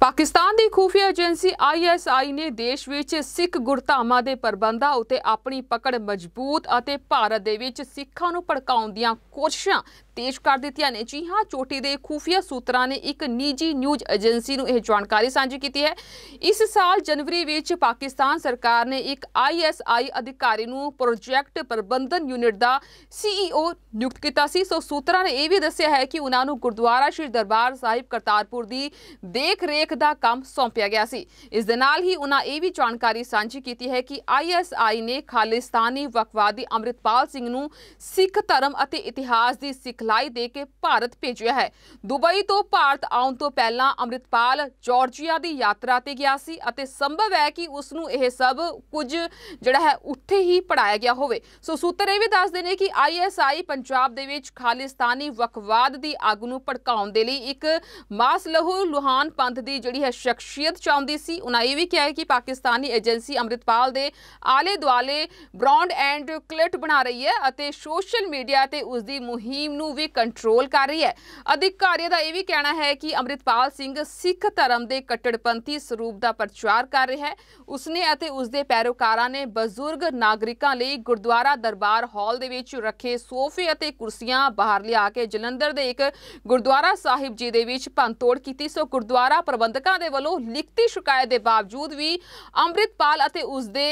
ਪਾਕਿਸਤਾਨ ਦੀ ਖੂਫੀਆ agency ISI ਨੇ ਦੇਸ਼ ਵਿੱਚ ਸਿੱਖ ਗੁਰਧਾਮਾਂ ਦੇ ਪ੍ਰਬੰਧਾਂ ਉਤੇ ਆਪਣੀ ਪਕੜ ਮਜ਼ਬੂਤ ਅਤੇ ਭਾਰਤ ਦੇ ਵਿੱਚ ਸਿੱਖਾਂ ਨੂੰ ਭੜਕਾਉਣ ਦੀਆਂ ਕੋਸ਼ਿਸ਼ਾਂ ਤੇਜ਼ ਕਰ ਦਿੱਤੀਆਂ ਨੇ ਜੀ ਹਾਂ ਚੋਟੀ ਦੇ ਖੂਫੀਆ ਸੂਤਰਾਂ ਨੇ ਇੱਕ ਨਿੱਜੀ ਨਿਊਜ਼ ਏਜੰਸੀ ਨੂੰ ਇਹ ਜਾਣਕਾਰੀ ਸਾਂਝੀ ਕੀਤੀ ਹੈ ਇਸ ਸਾਲ ਜਨਵਰੀ ਵਿੱਚ ਪਾਕਿਸਤਾਨ ਸਰਕਾਰ ਨੇ ਇੱਕ ਆਈਐਸਆਈ ਅਧਿਕਾਰੀ ਨੂੰ ਪ੍ਰੋਜੈਕਟ ਪ੍ਰਬੰਧਨ ਯੂਨਿਟ ਦਾ ਸੀਈਓ ਨਿਯੁਕਤ ਕੀਤਾ ਸੀ ਸੋ ਸੂਤਰਾਂ ਨੇ ਇਹ ਵੀ ਦੱਸਿਆ ਹੈ ਕਿ ਉਹਨਾਂ ਨੂੰ ਗੁਰਦੁਆਰਾ ਸ਼੍ਰੀ ਦਰਬਾਰ ਸਾਹਿਬ ਕਰਤਾਰਪੁਰ ਦੀ ਦੇਖ ਰੇਖ ਭਵਿੱਖ ਦਾ ਕੰਮ ਸੌਂਪਿਆ ਗਿਆ ਸੀ ਇਸ ਦੇ ਨਾਲ ਹੀ ਉਹਨਾਂ ਇਹ ਵੀ ਜਾਣਕਾਰੀ ਸਾਂਝੀ ਕੀਤੀ ਹੈ ਕਿ ਆਈਐਸਆਈ ਨੇ ਖਾਲਿਸਤਾਨੀ ਵਕਵਾਦੀ ਅਮਰਿਤਪਾਲ ਸਿੰਘ ਨੂੰ ਸਿੱਖ ਧਰਮ ਅਤੇ ਇਤਿਹਾਸ ਦੀ ਸਿਖਲਾਈ ਦੇ ਕੇ ਭਾਰਤ ਭੇਜਿਆ ਹੈ ਦੁਬਈ ਤੋਂ ਭਾਰਤ ਆਉਣ ਤੋਂ ਪਹਿਲਾਂ ਅਮਰਿਤਪਾਲ ਜਾਰਜੀਆ ਦੀ ਯਾਤਰਾ ਤੇ ਗਿਆ ਸੀ ਅਤੇ ਸੰਭਵ ਹੈ ਕਿ ਉਸ ਨੂੰ ਇਹ ਸਭ ਕੁਝ ਜਿਹੜਾ ਹੈ ਉੱਥੇ ਹੀ ਪੜਾਇਆ ਗਿਆ ਹੋਵੇ ਸੋ ਸੂਤਰ ਇਹ ਵੀ ਦੱਸਦੇ ਨੇ ਕਿ ਆਈਐਸਆਈ ਪੰਜਾਬ ਦੇ ਵਿੱਚ ਖਾਲਿਸਤਾਨੀ ਵਕਵਾਦ ਦੀ ਅੱਗ ਨੂੰ ਭੜਕਾਉਣ ਦੇ ਲਈ ਇੱਕ ਲਹੂ ਲੁਹਾਨ ਪੰਥ ਦੀ ਜਿਹੜੀ ਹੈ ਸ਼ਖਸੀਅਤ ਚਾਹੁੰਦੀ ਸੀ ਉਹਨਾਂ ਇਹ ਵੀ ਕਿਹਾ ਹੈ ਕਿ ਪਾਕਿਸਤਾਨੀ ਏਜੰਸੀ ਅੰਮ੍ਰਿਤਪਾਲ ਦੇ ਆਲੇ ਦੁਆਲੇ ਬ੍ਰਾਂਡ ਐਂਡ ਕਲਟ ਬਣਾ ਰਹੀ ਹੈ ਅਤੇ ਸੋਸ਼ਲ ਮੀਡੀਆ ਤੇ ਉਸ ਦੀ ਮੁਹਿੰਮ ਨੂੰ ਵੀ ਕੰਟਰੋਲ ਕਰ ਰਹੀ ਹੈ ਅਧਿਕਾਰੀਆਂ ਦਾ ਇਹ ਵੀ ਕਹਿਣਾ ਹੈ ਕਿ ਅੰਮ੍ਰਿਤਪਾਲ ਸਿੰਘ ਸਿੱਖ ਧਰਮ ਦੇ ਕੱਟੜਪੰਥੀ ਸਰੂਪ ਦਾ ਪ੍ਰਚਾਰ ਕਰ ਰਿਹਾ ਹੈ ਉਸਨੇ ਅਤੇ ਉਸ ਦੇ ਪੈਰੋਕਾਰਾਂ ਨੇ ਬਜ਼ੁਰਗ ਨਾਗਰਿਕਾਂ ਲਈ ਗੁਰਦੁਆਰਾ ਦਰਬਾਰ ਹਾਲ ਦੇ ਵਿੱਚ ਰੱਖੇ ਸੋਫੇ ਅਤੇ ਕੁਰਸੀਆਂ ਬਾਹਰ ਲਿਆ ਕੇ ਜਲੰਧਰ ਦੇ ਇੱਕ ਗੁਰਦੁਆਰਾ ਸਾਹਿਬ ਜੀ ਦੇ ਵਿੱਚ ਭੰਤੋੜ ਕੀਤੀ ਸੋ ਗੁਰਦੁਆਰਾ ਪ੍ਰਬੰਧ ਪ੍ਰਬੰਧਕਾਂ ਦੇ ਵੱਲੋਂ ਲਿਖਤੀ ਸ਼ਿਕਾਇਤ ਦੇ ਬਾਵਜੂਦ ਵੀ ਅੰਮ੍ਰਿਤਪਾਲ ਅਤੇ ਉਸ ਦੇ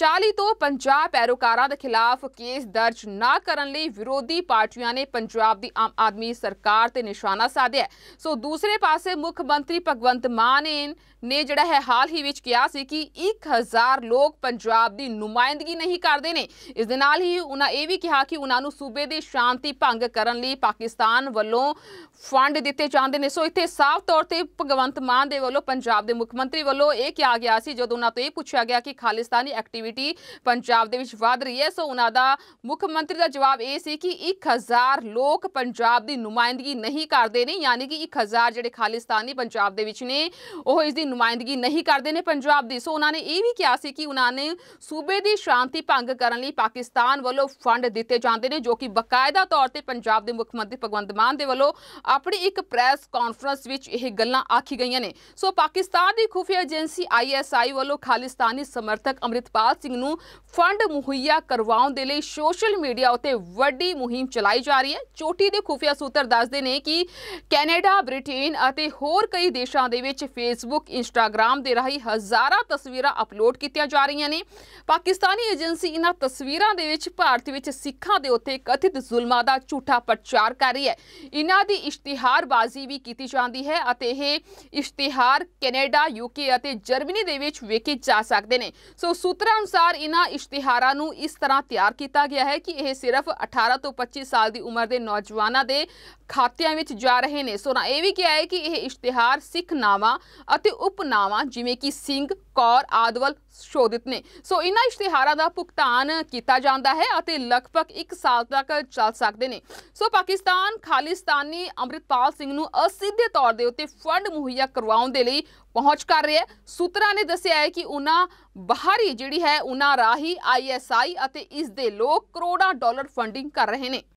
40 ਤੋਂ 50 ਪੈਰੋਕਾਰਾਂ ਦੇ ਖਿਲਾਫ ਕੇਸ ਦਰਜ ਨਾ ਕਰਨ ਲਈ ਵਿਰੋਧੀ ਪਾਰਟੀਆਂ ਨੇ ਪੰਜਾਬ ਦੀ ਆਮ ਆਦਮੀ ਸਰਕਾਰ ਤੇ ਨਿਸ਼ਾਨਾ ਸਾਧਿਆ ਸੋ ਦੂਸਰੇ ਪਾਸੇ ਮੁੱਖ ਮੰਤਰੀ ਭਗਵੰਤ ਮਾਨ ਨੇ ਜਿਹੜਾ ਹੈ ਹਾਲ ਹੀ ਵਿੱਚ ਕਿਹਾ ਸੀ ਕਿ 1000 ਲੋਕ ਪੰਜਾਬ ਦੀ ਨੁਮਾਇੰਦਗੀ ਨਹੀਂ ਕਰਦੇ ਨੇ ਇਸ ਦੇ ਨਾਲ ਹੀ ਉਹਨਾਂ ਇਹ ਵੀ ਕਿਹਾ ਕਿ ਉਹਨਾਂ ਨੂੰ ਸੂਬੇ ਦੀ ਸ਼ਾਂਤੀ ਭੰਗ ਕਰਨ ਲਈ ਪਾਕਿਸਤਾਨ ਵੱਲੋਂ ਫੰਡ ਦਿੱਤੇ ਜਾਂਦੇ ਨੇ ਸੋ ਇੱਥੇ ਸਾਫ਼ ਤੌਰ ਤੇ ਭਗਵੰਤ ਮਾਨ ਪਾਕਿਸਤਾਨ ਦੇ ਵੱਲੋਂ ਪੰਜਾਬ ਦੇ ਮੁੱਖ ਮੰਤਰੀ ਵੱਲੋਂ ਇਹ ਕਿਹਾ ਗਿਆ ਸੀ ਜਦੋਂ ਉਹਨਾਂ ਤੋਂ ਇਹ ਪੁੱਛਿਆ ਗਿਆ ਕਿ ਖਾਲਿਸਤਾਨੀ ਐਕਟੀਵਿਟੀ ਪੰਜਾਬ ਦੇ ਵਿੱਚ ਵਧ ਰਹੀ ਹੈ ਸੋ ਉਹਨਾਂ ਦਾ ਮੁੱਖ ਮੰਤਰੀ ਦਾ ਜਵਾਬ ਇਹ ਸੀ ਕਿ 1000 ਲੋਕ ਪੰਜਾਬ ਦੀ ਨੁਮਾਇੰਦਗੀ ਨਹੀਂ ਕਰਦੇ ਨੇ ਯਾਨੀ ਕਿ 1000 ਜਿਹੜੇ ਖਾਲਿਸਤਾਨੀ ਪੰਜਾਬ ਦੇ ਵਿੱਚ ਨੇ ਉਹ ਇਸ ਦੀ ਨੁਮਾਇੰਦਗੀ ਨਹੀਂ ਕਰਦੇ ਨੇ ਪੰਜਾਬ ਦੀ ਸੋ ਉਹਨਾਂ ਨੇ ਇਹ ਵੀ ਕਿਹਾ ਸੀ ਕਿ ਉਹਨਾਂ ਨੇ ਸੂਬੇ ਦੀ ਸ਼ਾਂਤੀ ਭੰਗ ਕਰਨ ਲਈ ਪਾਕਿਸਤਾਨ ਵੱਲੋਂ ਫੰਡ ਦਿੱਤੇ ਜਾਂਦੇ ਨੇ ਜੋ ਕਿ ਬਕਾਇਦਾ ਤੌਰ ਤੇ ਪੰਜਾਬ ਦੇ ਮੁੱਖ ਮੰਤਰੀ ਭਗਵੰਤ ਮਾਨ ਦੇ ਵੱਲੋਂ ਆਪਣੀ ਇੱਕ ਪ੍ਰੈਸ ਕਾਨਫਰੰਸ ਵਿੱਚ ਇਹ ਗੱਲਾਂ ਆਖੀ ਗਈਆਂ ਨੇ ਨੇ ਸੋ ਪਾਕਿਸਤਾਨ ਦੀ ਖੁਫੀਆ ਏਜੰਸੀ ਆਈਐਸਆਈ ਵੱਲੋਂ ਖਾਲਿਸਤਾਨੀ ਸਮਰਥਕ ਅਮਰਿਤਪਾਲ ਸਿੰਘ ਨੂੰ ਫੰਡ ਮੁਹੱਈਆ ਕਰਵਾਉਣ ਦੇ ਲਈ ਸੋਸ਼ਲ ਮੀਡੀਆ ਉਤੇ ਵੱਡੀ ਮੁਹਿੰਮ ਚਲਾਈ ਜਾ ਰਹੀ ਹੈ ਚੋਟੀ ਦੇ ਖੁਫੀਆ ਸੂਤਰ ਦੱਸਦੇ ਨੇ ਕਿ ਕੈਨੇਡਾ ਬ੍ਰਿਟੇਨ ਅਤੇ ਹੋਰ ਕਈ ਦੇਸ਼ਾਂ ਦੇ ਵਿੱਚ ਫੇਸਬੁੱਕ ਇੰਸਟਾਗ੍ਰam ਦੇ ਰਾਹੀਂ ਹਜ਼ਾਰਾਂ ਤਸਵੀਰਾਂ ਅਪਲੋਡ ਕੀਤੀਆਂ ਜਾ ਰਹੀਆਂ ਨੇ ਪਾਕਿਸਤਾਨੀ ਏਜੰਸੀ ਇਹਨਾਂ ਤਸਵੀਰਾਂ ਦੇ ਵਿੱਚ ਭਾਰਤ ਵਿੱਚ ਸਿੱਖਾਂ ਦੇ ਉੱਤੇ ਕਥਿਤ ਜ਼ੁਲਮਾਂ ਦਾ ਝੂਠਾ ਪ੍ਰਚਾਰ ਕਰ ਰਹੀ ਹੈ ਇਹਨਾਂ ਦੀ ਇਸ਼ਤਿਹਾਰਬਾਜ਼ੀ ਵੀ ਕੀਤੀ ਜਾਂਦੀ ਹੈ ਅਤੇ ਇਹ ਇਸ਼ਤਿਹਾਰ ਤਿਹਾਰ ਕੈਨੇਡਾ ਯੂਕੇ ਅਤੇ ਜਰਮਨੀ ਦੇ ਵਿੱਚ ਵੇਖੇ ਜਾ ਸਕਦੇ ਨੇ ਸੋ ਸੂਤਰਾਂ ਅਨੁਸਾਰ ਇਹਨਾਂ ਇਸ਼ਤਿਹਾਰਾਂ ਨੂੰ ਇਸ ਤਰ੍ਹਾਂ ਤਿਆਰ ਕੀਤਾ ਗਿਆ ਹੈ ਕਿ ਇਹ ਸਿਰਫ 18 ਤੋਂ 25 ਸਾਲ ਦੀ ਉਮਰ ਦੇ ਨੌਜਵਾਨਾਂ ਦੇ ਖਾਤਿਆਂ ਵਿੱਚ ਜਾ ਰਹੇ ਨੇ ਸੋ ਨਾ ਇਹ ਵੀ ਕਿਹਾ ਹੈ ਕਿ ਇਹ ਇਸ਼ਤਿਹਾਰ ਸਿੱਖ ਨਾਵਾਂ ਅਤੇ ਉਪਨਾਵਾਂ ਜਿਵੇਂ ਕਿ ਸਿੰਘ ਕੌਰ ਆਦਵਲ ਸ਼ੋਧਿਤ ਨੇ ਸੋ ਇਹਨਾਂ ਇਸ਼ਤਿਹਾਰਾਂ ਦਾ ਭੁਗਤਾਨ ਕੀਤਾ ਜਾਂਦਾ ਹੈ ਅਤੇ ਲਗਭਗ 1 ਸਾਲ ਤੱਕ ਚੱਲ ਸਕਦੇ ਨੇ ਸੋ ਪਾਕਿਸਤਾਨ ਖਾਲਿਸਤਾਨੀ ਅੰਮ੍ਰਿਤਪਾਲ ਸਿੰਘ ਨੂੰ ਅਸਿੱਧੇ ਤੌਰ ਦੇ ਉੱਤੇ ਫੰਡ ਮੁਹੱਈਆ ਕਰਵਾ ਕਰਵਾਉਣ ਦੇ ਲਈ ਪਹੁੰਚ ਕਰ ਰਿਹਾ ਹੈ ਸੂਤਰਾਂ ਨੇ ਦੱਸਿਆ ਹੈ ਕਿ ਉਹਨਾਂ ਬਾਹਰੀ ਜਿਹੜੀ ਹੈ ਉਹਨਾਂ ਰਾਹੀ ਆਈਐਸਆਈ ਅਤੇ ਇਸ ਦੇ ਲੋਕ ਕਰੋੜਾਂ ਡਾਲਰ ਫੰਡਿੰਗ ਕਰ ਰਹੇ ਨੇ